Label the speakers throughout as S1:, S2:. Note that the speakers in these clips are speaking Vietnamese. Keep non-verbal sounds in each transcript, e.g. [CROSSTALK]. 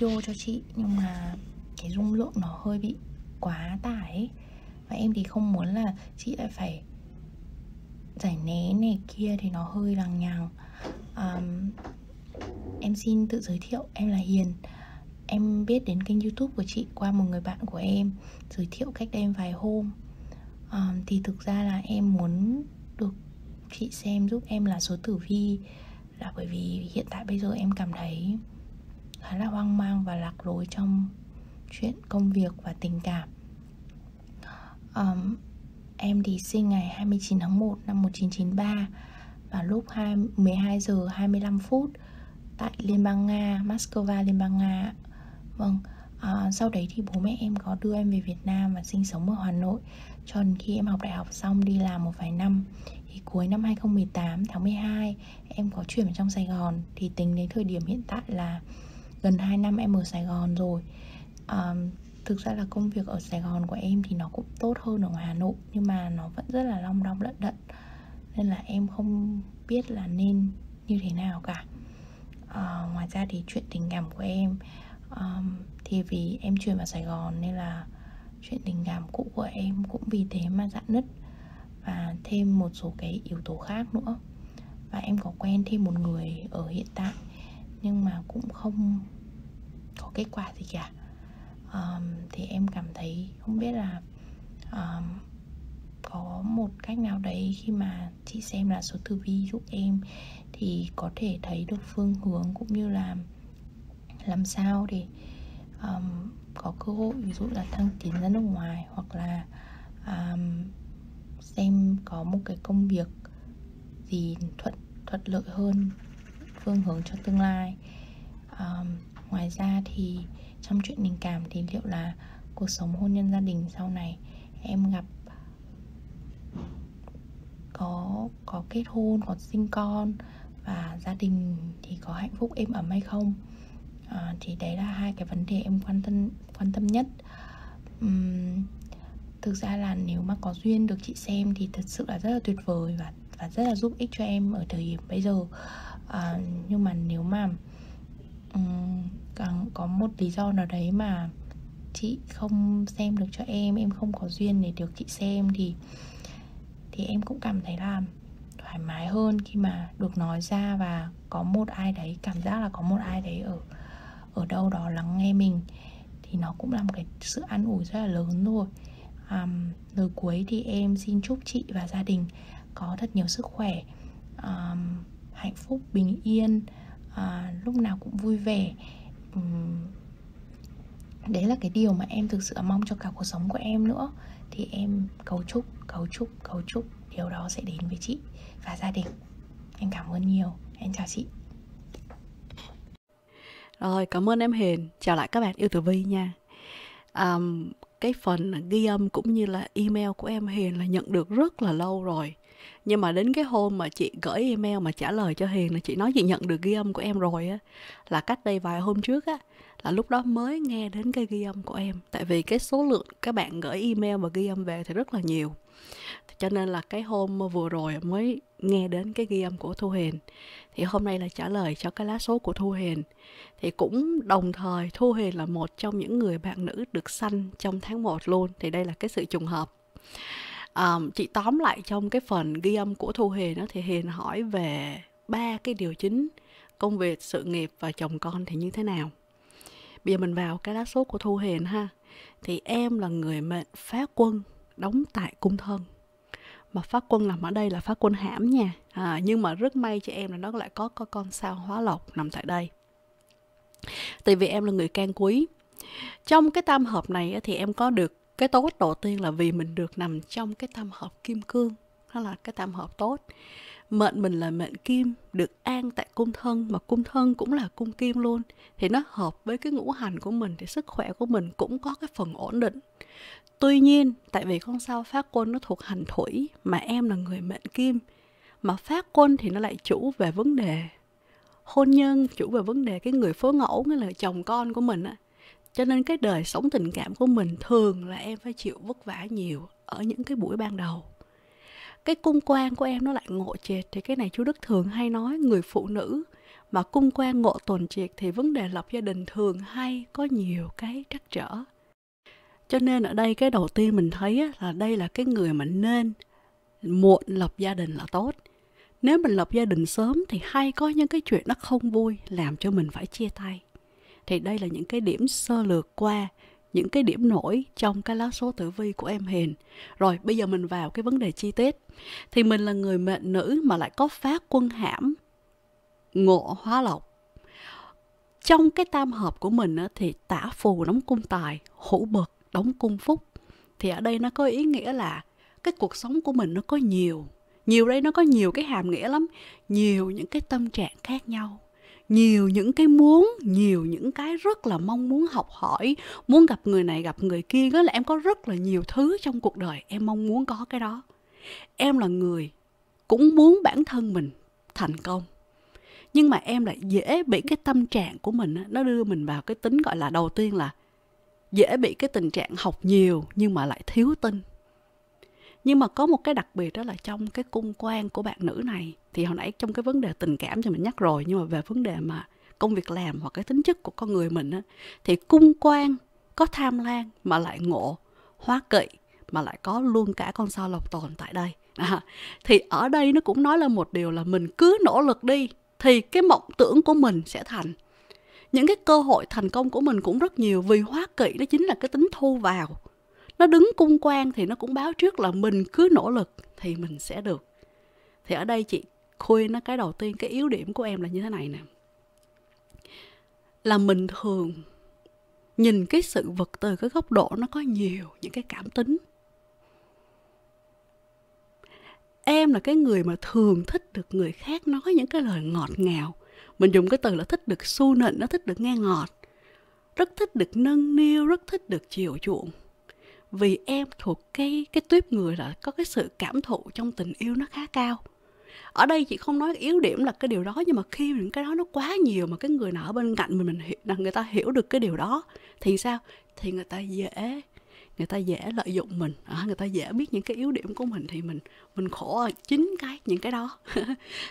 S1: video cho chị nhưng mà cái dung lượng nó hơi bị quá tải ấy. và em thì không muốn là chị lại phải giải né này kia thì nó hơi lằng nhằng um, em xin tự giới thiệu em là hiền em biết đến kênh youtube của chị qua một người bạn của em giới thiệu cách đây vài hôm um, thì thực ra là em muốn được chị xem giúp em là số tử vi là bởi vì hiện tại bây giờ em cảm thấy khá là hoang mang và lạc lối trong chuyện công việc và tình cảm um, Em thì sinh ngày 29 tháng 1 năm 1993 và lúc 2, 12 giờ 25 phút tại Liên bang Nga, Moscow, Liên bang Nga. Vâng, à, sau đấy thì bố mẹ em có đưa em về Việt Nam và sinh sống ở Hà Nội cho đến khi em học đại học xong đi làm một vài năm. Thì cuối năm 2018 tháng 12 em có chuyển vào trong Sài Gòn thì tính đến thời điểm hiện tại là gần 2 năm em ở Sài Gòn rồi à, thực ra là công việc ở Sài Gòn của em thì nó cũng tốt hơn ở Hà Nội nhưng mà nó vẫn rất là long đong lận đận nên là em không biết là nên như thế nào cả à, ngoài ra thì chuyện tình cảm của em um, thì vì em chuyển vào Sài Gòn nên là chuyện tình cảm cũ của em cũng vì thế mà dạn nứt và thêm một số cái yếu tố khác nữa và em có quen thêm một người ở hiện tại nhưng mà cũng không có kết quả gì cả um, thì em cảm thấy không biết là um, có một cách nào đấy khi mà chị xem là số tử vi giúp em thì có thể thấy được phương hướng cũng như là làm sao để um, có cơ hội ví dụ là thăng tiến ra nước ngoài hoặc là um, xem có một cái công việc gì thuận thuận lợi hơn phương hướng cho tương lai um, ngoài ra thì trong chuyện tình cảm thì liệu là cuộc sống hôn nhân gia đình sau này em gặp có có kết hôn có sinh con và gia đình thì có hạnh phúc êm ấm hay không à, thì đấy là hai cái vấn đề em quan tâm quan tâm nhất uhm, thực ra là nếu mà có duyên được chị xem thì thật sự là rất là tuyệt vời và và rất là giúp ích cho em ở thời điểm bây giờ à, nhưng mà nếu mà um, có một lý do nào đấy mà chị không xem được cho em em không có duyên để được chị xem thì thì em cũng cảm thấy là thoải mái hơn khi mà được nói ra và có một ai đấy cảm giác là có một ai đấy ở ở đâu đó lắng nghe mình thì nó cũng là một cái sự an ủi rất là lớn rồi um, lời cuối thì em xin chúc chị và gia đình có thật nhiều sức khỏe um, hạnh phúc bình yên à, lúc nào cũng vui vẻ uhm, đấy là cái điều mà em thực sự mong cho cả cuộc sống của em nữa thì em cầu chúc cầu chúc cầu chúc điều đó sẽ đến với chị và gia đình em cảm ơn nhiều em chào chị
S2: rồi cảm ơn em hiền chào lại các bạn yêu tử vi nha um, cái phần ghi âm cũng như là email của em hiền là nhận được rất là lâu rồi nhưng mà đến cái hôm mà chị gửi email mà trả lời cho hiền là chị nói chị nhận được ghi âm của em rồi á là cách đây vài hôm trước á là lúc đó mới nghe đến cái ghi âm của em tại vì cái số lượng các bạn gửi email và ghi âm về thì rất là nhiều cho nên là cái hôm vừa rồi mới nghe đến cái ghi âm của thu hiền thì hôm nay là trả lời cho cái lá số của thu hiền thì cũng đồng thời thu hiền là một trong những người bạn nữ được sanh trong tháng 1 luôn thì đây là cái sự trùng hợp um, chị tóm lại trong cái phần ghi âm của thu hiền nó thì hiền hỏi về ba cái điều chính công việc sự nghiệp và chồng con thì như thế nào bây giờ mình vào cái lá số của thu hiền ha thì em là người mệnh phá quân đóng tại cung thân mà phá quân nằm ở đây là phá quân hãm nha à, nhưng mà rất may cho em là nó lại có, có con sao hóa lộc nằm tại đây tại vì em là người can quý trong cái tam hợp này thì em có được cái tốt đầu tiên là vì mình được nằm trong cái tam hợp kim cương đó là cái tam hợp tốt mệnh mình là mệnh kim được an tại cung thân mà cung thân cũng là cung kim luôn thì nó hợp với cái ngũ hành của mình thì sức khỏe của mình cũng có cái phần ổn định tuy nhiên tại vì con sao phát quân nó thuộc hành thủy mà em là người mệnh kim mà phát quân thì nó lại chủ về vấn đề hôn nhân chủ về vấn đề cái người phối ngẫu nghĩa là chồng con của mình á cho nên cái đời sống tình cảm của mình thường là em phải chịu vất vả nhiều ở những cái buổi ban đầu cái cung quan của em nó lại ngộ triệt thì cái này chú đức thường hay nói người phụ nữ mà cung quan ngộ tồn triệt thì vấn đề lập gia đình thường hay có nhiều cái trắc trở cho nên ở đây cái đầu tiên mình thấy là đây là cái người mà nên muộn lập gia đình là tốt nếu mình lập gia đình sớm thì hay có những cái chuyện nó không vui làm cho mình phải chia tay thì đây là những cái điểm sơ lược qua những cái điểm nổi trong cái lá số tử vi của em hiền rồi bây giờ mình vào cái vấn đề chi tiết thì mình là người mệnh nữ mà lại có phát quân hãm ngộ hóa lộc trong cái tam hợp của mình thì tả phù đóng cung tài hữu bực đóng cung phúc thì ở đây nó có ý nghĩa là cái cuộc sống của mình nó có nhiều nhiều đây nó có nhiều cái hàm nghĩa lắm nhiều những cái tâm trạng khác nhau nhiều những cái muốn nhiều những cái rất là mong muốn học hỏi muốn gặp người này gặp người kia đó là em có rất là nhiều thứ trong cuộc đời em mong muốn có cái đó em là người cũng muốn bản thân mình thành công nhưng mà em lại dễ bị cái tâm trạng của mình nó đưa mình vào cái tính gọi là đầu tiên là dễ bị cái tình trạng học nhiều nhưng mà lại thiếu tin nhưng mà có một cái đặc biệt đó là trong cái cung quan của bạn nữ này thì hồi nãy trong cái vấn đề tình cảm cho mình nhắc rồi nhưng mà về vấn đề mà công việc làm hoặc cái tính chất của con người mình á, thì cung quan có tham lam mà lại ngộ hóa kỵ mà lại có luôn cả con sao lộc tồn tại đây [LAUGHS] à, thì ở đây nó cũng nói là một điều là mình cứ nỗ lực đi thì cái mộng tưởng của mình sẽ thành những cái cơ hội thành công của mình cũng rất nhiều vì hóa kỵ đó chính là cái tính thu vào nó đứng cung quan thì nó cũng báo trước là mình cứ nỗ lực thì mình sẽ được thì ở đây chị khuyên nó cái đầu tiên cái yếu điểm của em là như thế này nè là mình thường nhìn cái sự vật từ cái góc độ nó có nhiều những cái cảm tính em là cái người mà thường thích được người khác nói những cái lời ngọt ngào mình dùng cái từ là thích được su nịnh nó thích được nghe ngọt rất thích được nâng niu rất thích được chiều chuộng vì em thuộc cái cái tuyếp người là có cái sự cảm thụ trong tình yêu nó khá cao ở đây chị không nói yếu điểm là cái điều đó nhưng mà khi những cái đó nó quá nhiều mà cái người nào ở bên cạnh mình mình hiểu là người ta hiểu được cái điều đó thì sao thì người ta dễ người ta dễ lợi dụng mình à, người ta dễ biết những cái yếu điểm của mình thì mình mình khổ ở chính cái những cái đó [LAUGHS]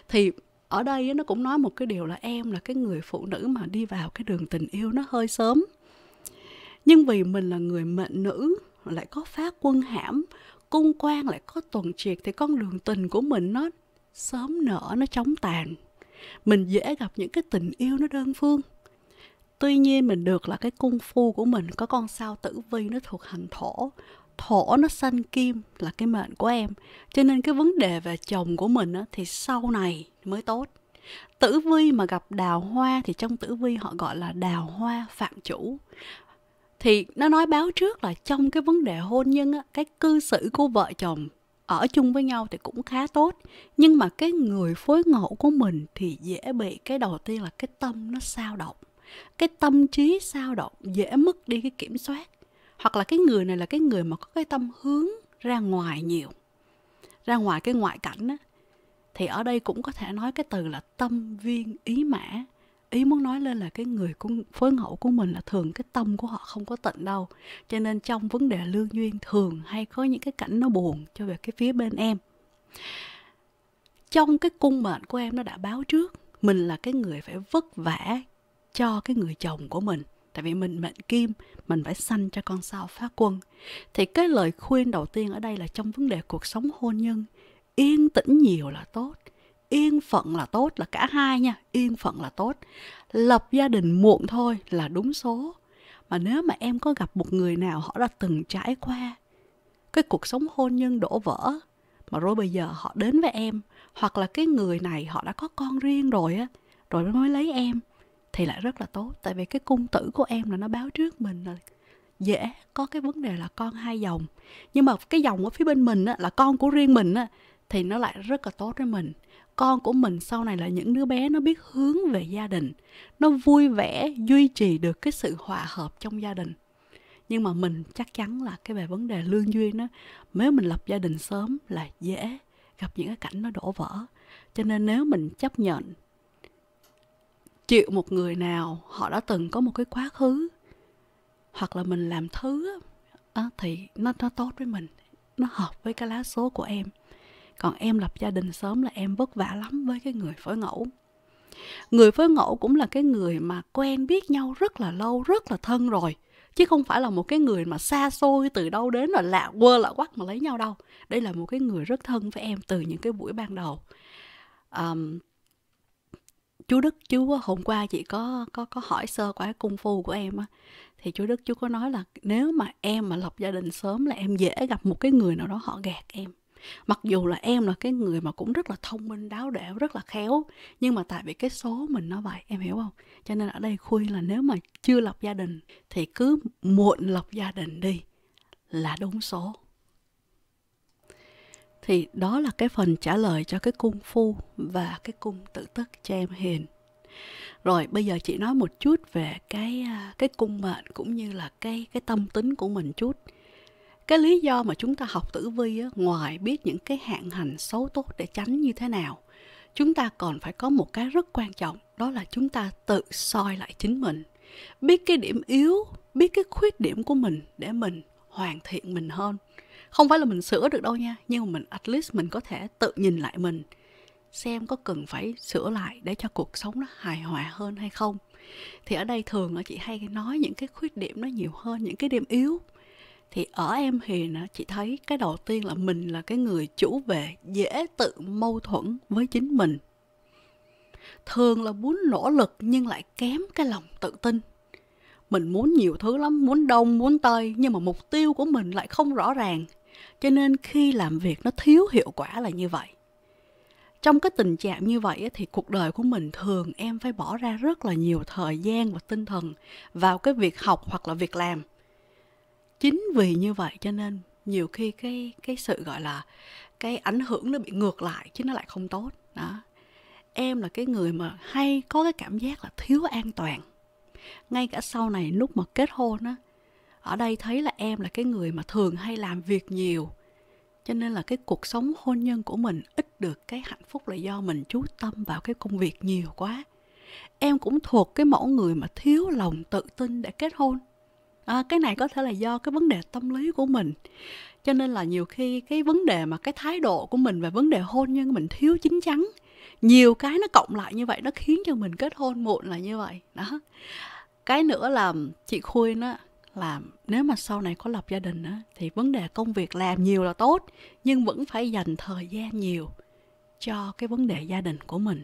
S2: thì ở đây nó cũng nói một cái điều là em là cái người phụ nữ mà đi vào cái đường tình yêu nó hơi sớm nhưng vì mình là người mệnh nữ lại có phá quân hãm cung quan lại có tuần triệt thì con đường tình của mình nó sớm nở nó chóng tàn mình dễ gặp những cái tình yêu nó đơn phương tuy nhiên mình được là cái cung phu của mình có con sao tử vi nó thuộc hành thổ thổ nó sanh kim là cái mệnh của em cho nên cái vấn đề về chồng của mình á, thì sau này mới tốt tử vi mà gặp đào hoa thì trong tử vi họ gọi là đào hoa phạm chủ thì nó nói báo trước là trong cái vấn đề hôn nhân á, cái cư xử của vợ chồng ở chung với nhau thì cũng khá tốt nhưng mà cái người phối ngẫu của mình thì dễ bị cái đầu tiên là cái tâm nó sao động cái tâm trí sao động dễ mất đi cái kiểm soát hoặc là cái người này là cái người mà có cái tâm hướng ra ngoài nhiều ra ngoài cái ngoại cảnh á thì ở đây cũng có thể nói cái từ là tâm viên ý mã ý muốn nói lên là cái người cũng phối ngẫu của mình là thường cái tâm của họ không có tịnh đâu cho nên trong vấn đề lương duyên thường hay có những cái cảnh nó buồn cho về cái phía bên em trong cái cung mệnh của em nó đã báo trước mình là cái người phải vất vả cho cái người chồng của mình tại vì mình mệnh kim mình phải sanh cho con sao phá quân thì cái lời khuyên đầu tiên ở đây là trong vấn đề cuộc sống hôn nhân yên tĩnh nhiều là tốt yên phận là tốt là cả hai nha yên phận là tốt lập gia đình muộn thôi là đúng số mà nếu mà em có gặp một người nào họ đã từng trải qua cái cuộc sống hôn nhân đổ vỡ mà rồi bây giờ họ đến với em hoặc là cái người này họ đã có con riêng rồi á rồi mới lấy em thì lại rất là tốt tại vì cái cung tử của em là nó báo trước mình là dễ có cái vấn đề là con hai dòng nhưng mà cái dòng ở phía bên mình á, là con của riêng mình á, thì nó lại rất là tốt với mình con của mình sau này là những đứa bé nó biết hướng về gia đình nó vui vẻ duy trì được cái sự hòa hợp trong gia đình nhưng mà mình chắc chắn là cái về vấn đề lương duyên đó nếu mình lập gia đình sớm là dễ gặp những cái cảnh nó đổ vỡ cho nên nếu mình chấp nhận chịu một người nào họ đã từng có một cái quá khứ hoặc là mình làm thứ á, thì nó nó tốt với mình nó hợp với cái lá số của em còn em lập gia đình sớm là em vất vả lắm với cái người phối ngẫu người phối ngẫu cũng là cái người mà quen biết nhau rất là lâu rất là thân rồi chứ không phải là một cái người mà xa xôi từ đâu đến là lạ quơ lạ quắc mà lấy nhau đâu đây là một cái người rất thân với em từ những cái buổi ban đầu um, chú đức chú ờ, hôm qua chị có có có hỏi sơ qua cung phu của em á thì chú đức chú có nói là nếu mà em mà lập gia đình sớm là em dễ gặp một cái người nào đó họ gạt em mặc dù là em là cái người mà cũng rất là thông minh đáo đẻo rất là khéo nhưng mà tại vì cái số mình nó vậy em hiểu không cho nên ở đây khuyên là nếu mà chưa lập gia đình thì cứ muộn lập gia đình đi là đúng số thì đó là cái phần trả lời cho cái cung phu và cái cung tự tức cho em hiền rồi bây giờ chị nói một chút về cái à, cái cung mệnh cũng như là cái cái tâm tính của mình chút cái lý do mà chúng ta học tử vi á, ngoài biết những cái hạn hành xấu tốt để tránh như thế nào chúng ta còn phải có một cái rất quan trọng đó là chúng ta tự soi lại chính mình biết cái điểm yếu biết cái khuyết điểm của mình để mình hoàn thiện mình hơn không phải là mình sửa được đâu nha nhưng mà mình at least mình có thể tự nhìn lại mình xem có cần phải sửa lại để cho cuộc sống nó hài hòa hơn hay không thì ở đây thường là chị hay nói những cái khuyết điểm nó nhiều hơn những cái điểm yếu thì ở em hiền á chị thấy cái đầu tiên là mình là cái người chủ về dễ tự mâu thuẫn với chính mình thường là muốn nỗ lực nhưng lại kém cái lòng tự tin mình muốn nhiều thứ lắm muốn đông muốn tây nhưng mà mục tiêu của mình lại không rõ ràng cho nên khi làm việc nó thiếu hiệu quả là như vậy trong cái tình trạng như vậy thì cuộc đời của mình thường em phải bỏ ra rất là nhiều thời gian và tinh thần vào cái việc học hoặc là việc làm chính vì như vậy cho nên nhiều khi cái cái sự gọi là cái ảnh hưởng nó bị ngược lại chứ nó lại không tốt đó em là cái người mà hay có cái cảm giác là thiếu an toàn ngay cả sau này lúc mà kết hôn á ở đây thấy là em là cái người mà thường hay làm việc nhiều cho nên là cái cuộc sống hôn nhân của mình ít được cái hạnh phúc là do mình chú tâm vào cái công việc nhiều quá em cũng thuộc cái mẫu người mà thiếu lòng tự tin để kết hôn à, cái này có thể là do cái vấn đề tâm lý của mình cho nên là nhiều khi cái vấn đề mà cái thái độ của mình về vấn đề hôn nhân mình thiếu chín chắn nhiều cái nó cộng lại như vậy nó khiến cho mình kết hôn muộn là như vậy đó cái nữa là chị khuyên á là nếu mà sau này có lập gia đình á, thì vấn đề công việc làm nhiều là tốt nhưng vẫn phải dành thời gian nhiều cho cái vấn đề gia đình của mình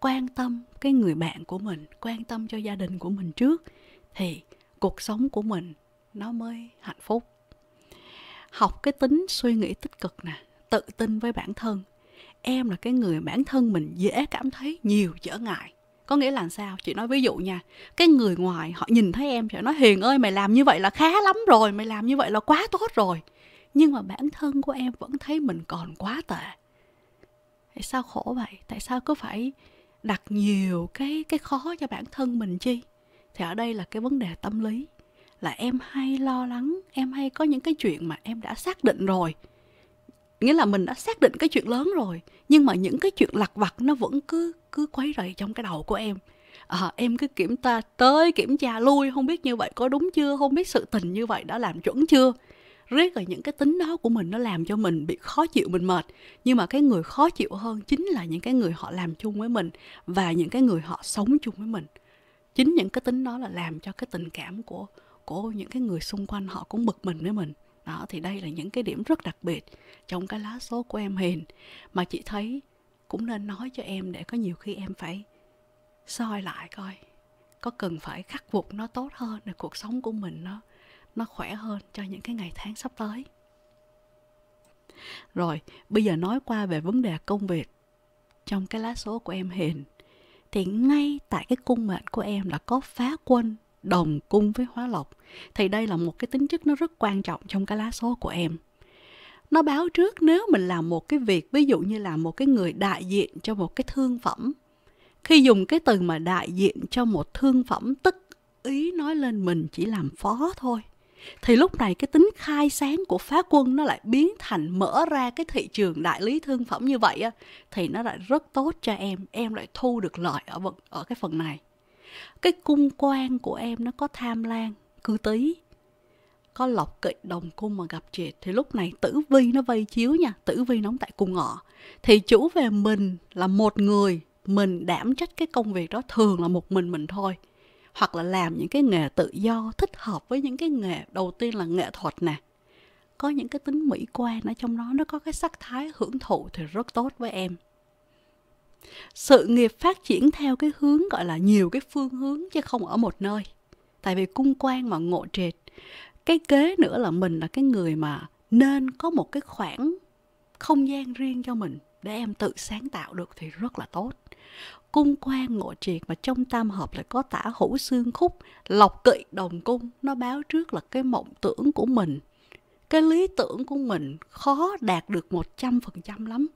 S2: quan tâm cái người bạn của mình quan tâm cho gia đình của mình trước thì cuộc sống của mình nó mới hạnh phúc học cái tính suy nghĩ tích cực nè tự tin với bản thân em là cái người bản thân mình dễ cảm thấy nhiều trở ngại có nghĩa là sao chị nói ví dụ nha cái người ngoài họ nhìn thấy em sẽ nói hiền ơi mày làm như vậy là khá lắm rồi mày làm như vậy là quá tốt rồi nhưng mà bản thân của em vẫn thấy mình còn quá tệ tại sao khổ vậy tại sao cứ phải đặt nhiều cái cái khó cho bản thân mình chi thì ở đây là cái vấn đề tâm lý là em hay lo lắng em hay có những cái chuyện mà em đã xác định rồi nghĩa là mình đã xác định cái chuyện lớn rồi nhưng mà những cái chuyện lặt vặt nó vẫn cứ cứ quấy rầy trong cái đầu của em à, em cứ kiểm tra tới kiểm tra lui không biết như vậy có đúng chưa không biết sự tình như vậy đã làm chuẩn chưa riết rồi những cái tính đó của mình nó làm cho mình bị khó chịu mình mệt nhưng mà cái người khó chịu hơn chính là những cái người họ làm chung với mình và những cái người họ sống chung với mình chính những cái tính đó là làm cho cái tình cảm của của những cái người xung quanh họ cũng bực mình với mình đó thì đây là những cái điểm rất đặc biệt trong cái lá số của em hiền mà chị thấy cũng nên nói cho em để có nhiều khi em phải soi lại coi có cần phải khắc phục nó tốt hơn để cuộc sống của mình nó nó khỏe hơn cho những cái ngày tháng sắp tới rồi bây giờ nói qua về vấn đề công việc trong cái lá số của em hiền thì ngay tại cái cung mệnh của em là có phá quân đồng cung với hóa lộc thì đây là một cái tính chất nó rất quan trọng trong cái lá số của em nó báo trước nếu mình làm một cái việc ví dụ như là một cái người đại diện cho một cái thương phẩm khi dùng cái từ mà đại diện cho một thương phẩm tức ý nói lên mình chỉ làm phó thôi thì lúc này cái tính khai sáng của phá quân nó lại biến thành mở ra cái thị trường đại lý thương phẩm như vậy á thì nó lại rất tốt cho em em lại thu được lợi ở ở cái phần này cái cung quan của em nó có tham lan cư tí có lộc kỵ đồng cung mà gặp triệt thì lúc này tử vi nó vây chiếu nha tử vi nóng tại cung ngọ thì chủ về mình là một người mình đảm trách cái công việc đó thường là một mình mình thôi hoặc là làm những cái nghề tự do thích hợp với những cái nghề đầu tiên là nghệ thuật nè có những cái tính mỹ quan ở trong đó nó có cái sắc thái hưởng thụ thì rất tốt với em sự nghiệp phát triển theo cái hướng gọi là nhiều cái phương hướng chứ không ở một nơi tại vì cung quan mà ngộ trệt cái kế nữa là mình là cái người mà nên có một cái khoảng không gian riêng cho mình để em tự sáng tạo được thì rất là tốt cung quan ngộ triệt mà trong tam hợp lại có tả hữu xương khúc lọc kỵ đồng cung nó báo trước là cái mộng tưởng của mình cái lý tưởng của mình khó đạt được một trăm phần trăm lắm.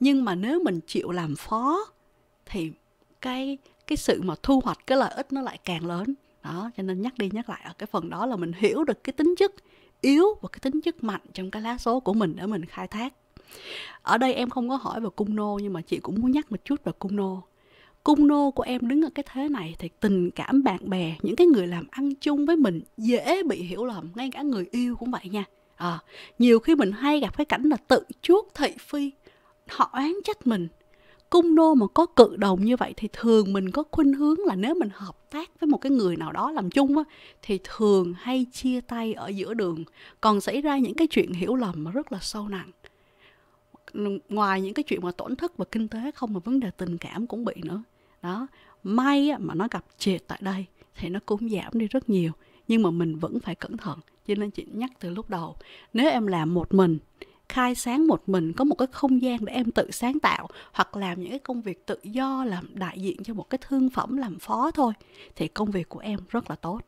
S2: Nhưng mà nếu mình chịu làm phó thì cái cái sự mà thu hoạch cái lợi ích nó lại càng lớn. Đó, cho nên nhắc đi nhắc lại ở cái phần đó là mình hiểu được cái tính chất yếu và cái tính chất mạnh trong cái lá số của mình để mình khai thác. Ở đây em không có hỏi về cung nô nhưng mà chị cũng muốn nhắc một chút về cung nô cung nô của em đứng ở cái thế này thì tình cảm bạn bè những cái người làm ăn chung với mình dễ bị hiểu lầm ngay cả người yêu cũng vậy nha à, nhiều khi mình hay gặp cái cảnh là tự chuốt thị phi họ oán trách mình cung nô mà có cự đồng như vậy thì thường mình có khuynh hướng là nếu mình hợp tác với một cái người nào đó làm chung á thì thường hay chia tay ở giữa đường còn xảy ra những cái chuyện hiểu lầm mà rất là sâu nặng ngoài những cái chuyện mà tổn thất và kinh tế không mà vấn đề tình cảm cũng bị nữa đó may mà nó gặp triệt tại đây thì nó cũng giảm đi rất nhiều nhưng mà mình vẫn phải cẩn thận cho nên chị nhắc từ lúc đầu nếu em làm một mình khai sáng một mình có một cái không gian để em tự sáng tạo hoặc làm những cái công việc tự do làm đại diện cho một cái thương phẩm làm phó thôi thì công việc của em rất là tốt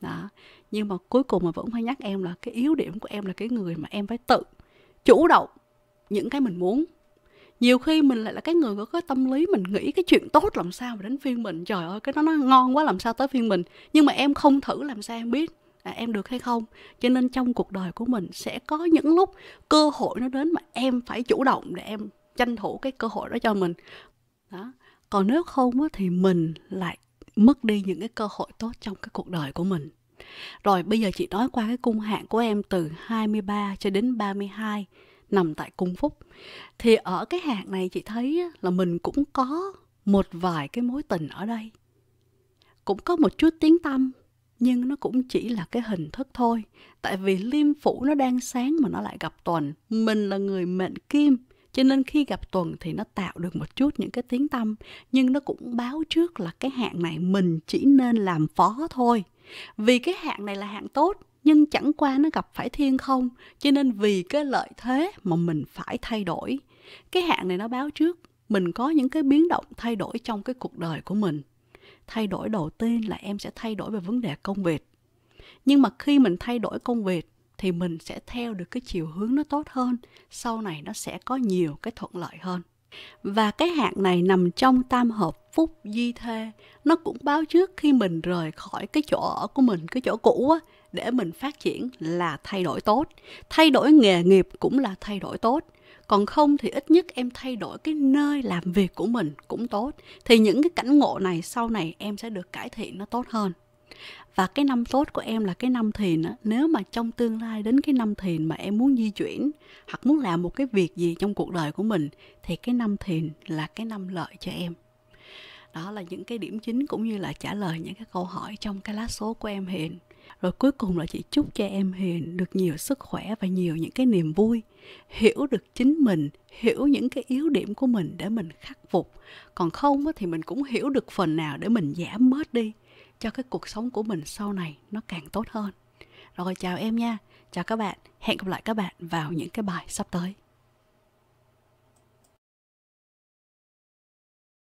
S2: đó nhưng mà cuối cùng mà vẫn phải nhắc em là cái yếu điểm của em là cái người mà em phải tự chủ động những cái mình muốn nhiều khi mình lại là cái người có cái tâm lý mình nghĩ cái chuyện tốt làm sao mà đến phiên mình trời ơi cái đó nó ngon quá làm sao tới phiên mình nhưng mà em không thử làm sao em biết à, em được hay không cho nên trong cuộc đời của mình sẽ có những lúc cơ hội nó đến mà em phải chủ động để em tranh thủ cái cơ hội đó cho mình đó còn nếu không thì mình lại mất đi những cái cơ hội tốt trong cái cuộc đời của mình rồi bây giờ chị nói qua cái cung hạn của em từ 23 cho đến 32 nằm tại cung phúc thì ở cái hạt này chị thấy là mình cũng có một vài cái mối tình ở đây cũng có một chút tiếng tâm nhưng nó cũng chỉ là cái hình thức thôi tại vì liêm phủ nó đang sáng mà nó lại gặp tuần mình là người mệnh kim cho nên khi gặp tuần thì nó tạo được một chút những cái tiếng tâm nhưng nó cũng báo trước là cái hạng này mình chỉ nên làm phó thôi vì cái hạng này là hạng tốt nhưng chẳng qua nó gặp phải thiên không cho nên vì cái lợi thế mà mình phải thay đổi cái hạn này nó báo trước mình có những cái biến động thay đổi trong cái cuộc đời của mình thay đổi đầu tiên là em sẽ thay đổi về vấn đề công việc nhưng mà khi mình thay đổi công việc thì mình sẽ theo được cái chiều hướng nó tốt hơn sau này nó sẽ có nhiều cái thuận lợi hơn và cái hạn này nằm trong tam hợp phúc di thê nó cũng báo trước khi mình rời khỏi cái chỗ ở của mình cái chỗ cũ á để mình phát triển là thay đổi tốt thay đổi nghề nghiệp cũng là thay đổi tốt còn không thì ít nhất em thay đổi cái nơi làm việc của mình cũng tốt thì những cái cảnh ngộ này sau này em sẽ được cải thiện nó tốt hơn và cái năm tốt của em là cái năm thiền á nếu mà trong tương lai đến cái năm thiền mà em muốn di chuyển hoặc muốn làm một cái việc gì trong cuộc đời của mình thì cái năm thiền là cái năm lợi cho em đó là những cái điểm chính cũng như là trả lời những cái câu hỏi trong cái lá số của em hiện rồi cuối cùng là chị chúc cho em hiền được nhiều sức khỏe và nhiều những cái niềm vui hiểu được chính mình hiểu những cái yếu điểm của mình để mình khắc phục còn không thì mình cũng hiểu được phần nào để mình giảm bớt đi cho cái cuộc sống của mình sau này nó càng tốt hơn rồi chào em nha chào các bạn hẹn gặp lại các bạn vào những cái bài sắp tới